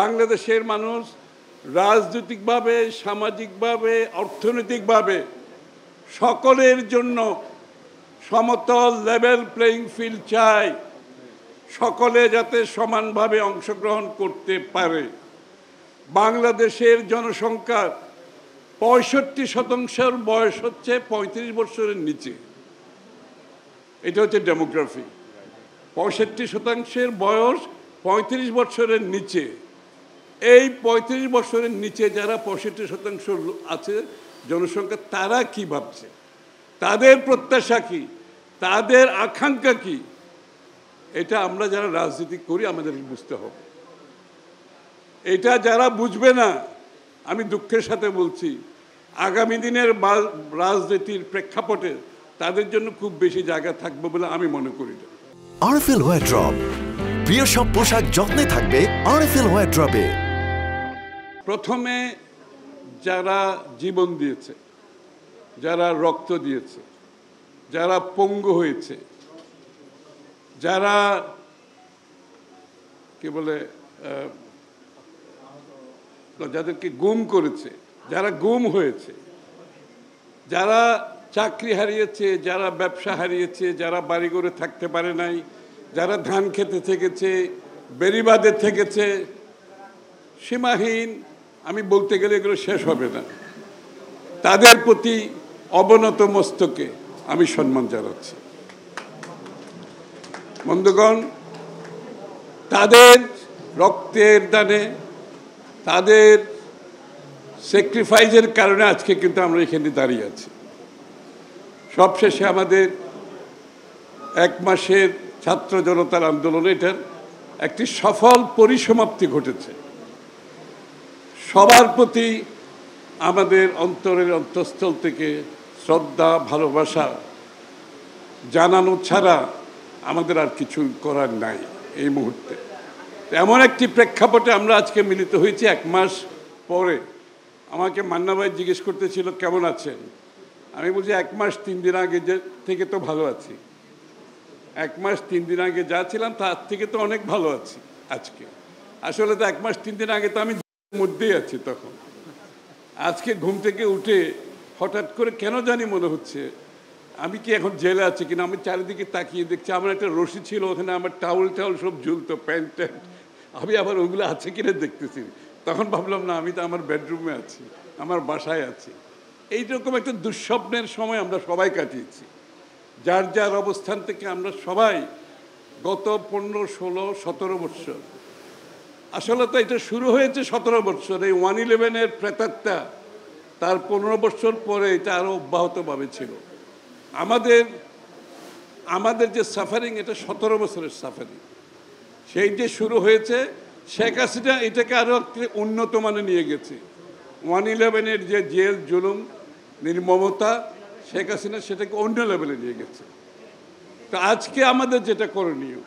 বাংলাদেশের মানুষ রাজনৈতিকভাবে সামাজিকভাবে অর্থনৈতিকভাবে সকলের জন্য সমতল লেভেল প্লেয়িং ফিল্ড চাই সকলে যাতে সমানভাবে অংশগ্রহণ করতে পারে বাংলাদেশের জনসংখ্যার পঁয়ষট্টি শতাংশের বয়স হচ্ছে পঁয়ত্রিশ বছরের নিচে এটা হচ্ছে ডেমোগ্রাফি পঁয়ষট্টি শতাংশের বয়স পঁয়ত্রিশ বছরের নিচে এই ৩৫ বছরের নিচে যারা পঁয়ষট্টি শতাংশ আছে জনসংখ্যা তারা কি ভাবছে তাদের প্রত্যাশা কি তাদের আকাঙ্ক্ষা কি এটা আমরা যারা রাজনীতি করি আমাদের বুঝতে হবে এটা যারা বুঝবে না আমি দুঃখের সাথে বলছি আগামী দিনের রাজনীতির প্রেক্ষাপটে তাদের জন্য খুব বেশি জায়গা থাকবে বলে আমি মনে করি না আরফেল ওয়াইড্রপ প্রিয় সব পোশাক যত্নে থাকবে আরফেল ওয়াইড্রপে প্রথমে যারা জীবন দিয়েছে যারা রক্ত দিয়েছে যারা পঙ্গু হয়েছে যারা কি বলে যাদেরকে গুম করেছে যারা গুম হয়েছে যারা চাকরি হারিয়েছে যারা ব্যবসা হারিয়েছে যারা বাড়ি করে থাকতে পারে নাই যারা ধান খেতে থেকেছে বেরিবাদে থেকেছে সীমাহীন আমি বলতে গেলে এগুলো শেষ হবে না তাদের প্রতি অবনত মস্তকে আমি সম্মান জানাচ্ছি বন্ধুগণ তাদের রক্তের দানে তাদের স্যাক্রিফাইসের কারণে আজকে কিন্তু আমরা এখানে দাঁড়িয়ে আছি সবশেষে আমাদের এক মাসের ছাত্র জনতার আন্দোলনে এটার একটি সফল পরিসমাপ্তি ঘটেছে সবার প্রতি আমাদের অন্তরের অন্তঃস্থল থেকে শ্রদ্ধা ভালোবাসা জানানো ছাড়া আমাদের আর কিছু করার নাই এই মুহূর্তে এমন একটি প্রেক্ষাপটে আমরা আজকে মিলিত হয়েছি এক মাস পরে আমাকে মান্নাভাই জিজ্ঞেস করতেছিল কেমন আছেন আমি বলছি এক মাস তিন দিন আগে যে থেকে তো ভালো আছি এক মাস তিন দিন আগে যা ছিলাম তার থেকে তো অনেক ভালো আছি আজকে আসলে তো এক মাস তিন দিন আগে তো আমি মধ্যে আছে তখন আজকে ঘুম থেকে উঠে হঠাৎ করে কেন জানি মনে হচ্ছে আমি কি এখন জেলে আছি কিনা আমি চারিদিকে তাকিয়ে দেখছি আমার একটা রশি ছিল ওখানে আমার টাউল টাউল সব ঝুলতো প্যান্ট ট্যান্ট আমি আবার ওগুলো আছে কিনা দেখতেছি তখন ভাবলাম না আমি তো আমার বেডরুমে আছি আমার বাসায় আছি এইরকম একটা দুঃস্বপ্নের সময় আমরা সবাই কাটিয়েছি যার যার অবস্থান থেকে আমরা সবাই গত পনেরো ষোলো সতেরো বৎসর আসলে তো এটা শুরু হয়েছে সতেরো বছর এই ওয়ান ইলেভেনের প্রেতাত্মা তার পনেরো বছর পরে এটা আরও অব্যাহতভাবে ছিল আমাদের আমাদের যে সাফারিং এটা সতেরো বছরের সাফারিং সেই যে শুরু হয়েছে শেখ হাসিনা এটাকে আরও উন্নত মানে নিয়ে গেছে ওয়ান ইলেভেনের যে জেল জুলুম নির্মমতা শেখ হাসিনা সেটাকে অন্য লেভেলে নিয়ে গেছে তো আজকে আমাদের যেটা করণীয়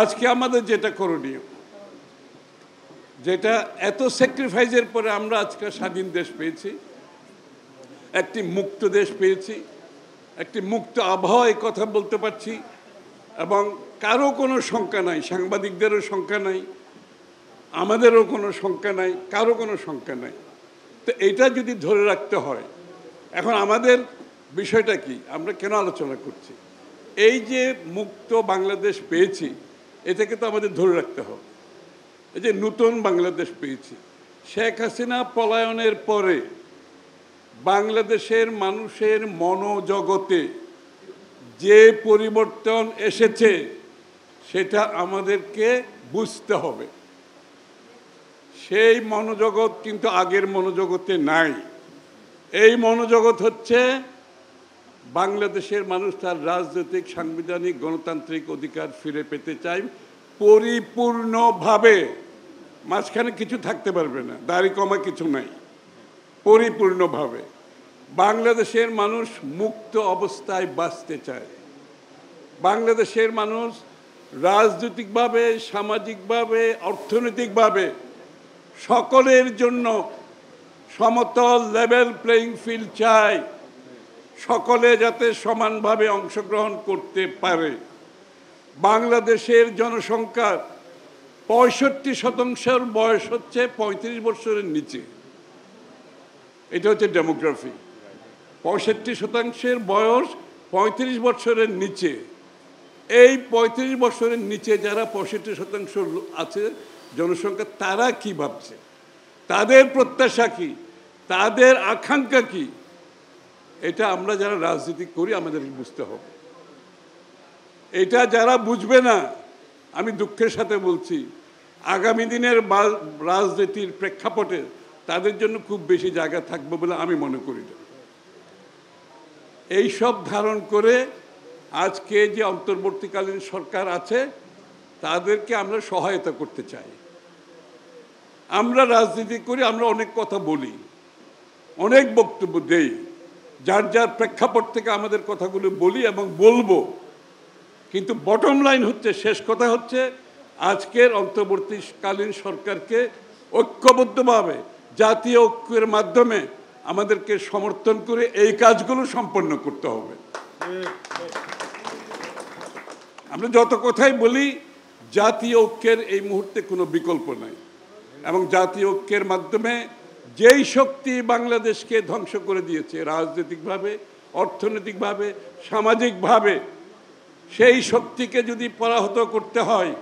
আজকে আমাদের যেটা করণীয় যেটা এত স্যাক্রিফাইসের পরে আমরা আজকে স্বাধীন দেশ পেয়েছি একটি মুক্ত দেশ পেয়েছি একটি মুক্ত আবহাওয়ায় কথা বলতে পারছি এবং কারো কোনো শঙ্কা নাই সাংবাদিকদেরও শঙ্কা নাই আমাদেরও কোনো শঙ্কা নাই কারো কোনো শঙ্কা নাই তো এটা যদি ধরে রাখতে হয় এখন আমাদের বিষয়টা কি আমরা কেন আলোচনা করছি এই যে মুক্ত বাংলাদেশ পেয়েছি এটাকে তো আমাদের ধরে রাখতে হবে এই যে নূতন বাংলাদেশ পেয়েছি শেখ হাসিনা পলায়নের পরে বাংলাদেশের মানুষের মনোজগতে যে পরিবর্তন এসেছে সেটা আমাদেরকে বুঝতে হবে সেই মনোজগৎ কিন্তু আগের মনোজগতে নাই এই মনোজগৎ হচ্ছে বাংলাদেশের মানুষ তার রাজনৈতিক সাংবিধানিক গণতান্ত্রিক অধিকার ফিরে পেতে চায় পরিপূর্ণভাবে মাঝখানে কিছু থাকতে পারবে না দাড়ি কমা কিছু নাই পরিপূর্ণভাবে বাংলাদেশের মানুষ মুক্ত অবস্থায় বাঁচতে চায় বাংলাদেশের মানুষ রাজনৈতিকভাবে সামাজিকভাবে অর্থনৈতিকভাবে সকলের জন্য সমতল লেভেল প্লেয়িং ফিল্ড চায় সকলে যাতে সমানভাবে অংশগ্রহণ করতে পারে বাংলাদেশের জনসংখ্যার পঁয়ষট্টি শতাংশের বয়স হচ্ছে পঁয়ত্রিশ বছরের নিচে এটা হচ্ছে ডেমোগ্রাফি পঁয়ষট্টি শতাংশের বয়স পঁয়ত্রিশ বছরের নিচে এই পঁয়ত্রিশ বছরের নিচে যারা পঁয়ষট্টি শতাংশ আছে জনসংখ্যা তারা কি ভাবছে তাদের প্রত্যাশা কি তাদের আকাঙ্ক্ষা কী এটা আমরা যারা রাজনীতি করি আমাদের বুঝতে হবে এটা যারা বুঝবে না আমি দুঃখের সাথে বলছি আগামী দিনের রাজনীতির প্রেক্ষাপটে তাদের জন্য খুব বেশি জায়গা থাকবে বলে আমি মনে করি না এইসব ধারণ করে আজকে যে অন্তর্বর্তীকালীন সরকার আছে তাদেরকে আমরা সহায়তা করতে চাই আমরা রাজনীতি করি আমরা অনেক কথা বলি অনেক বক্তব্য দেই যার যার প্রেক্ষাপট থেকে আমাদের কথাগুলো বলি এবং বলবো কিন্তু বটম লাইন হচ্ছে শেষ কথা হচ্ছে আজকের অন্তর্বর্তীকালীন সরকারকে ঐক্যবদ্ধভাবে জাতীয় ঐক্যের মাধ্যমে আমাদেরকে সমর্থন করে এই কাজগুলো সম্পন্ন করতে হবে আমরা যত কথাই বলি জাতীয় ঐক্যের এই মুহূর্তে কোনো বিকল্প নাই এবং জাতীয় ঐক্যের মাধ্যমে যেই শক্তি বাংলাদেশকে ধ্বংস করে দিয়েছে রাজনৈতিকভাবে অর্থনৈতিকভাবে সামাজিকভাবে সেই শক্তিকে যদি পরাহত করতে হয়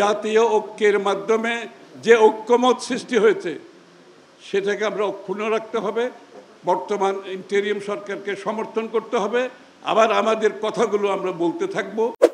জাতীয় ঐক্যের মাধ্যমে যে ঐক্যমত সৃষ্টি হয়েছে সেটাকে আমরা অক্ষুণ্ণ রাখতে হবে বর্তমান ইন্টেরিয়াম সরকারকে সমর্থন করতে হবে আবার আমাদের কথাগুলো আমরা বলতে থাকবো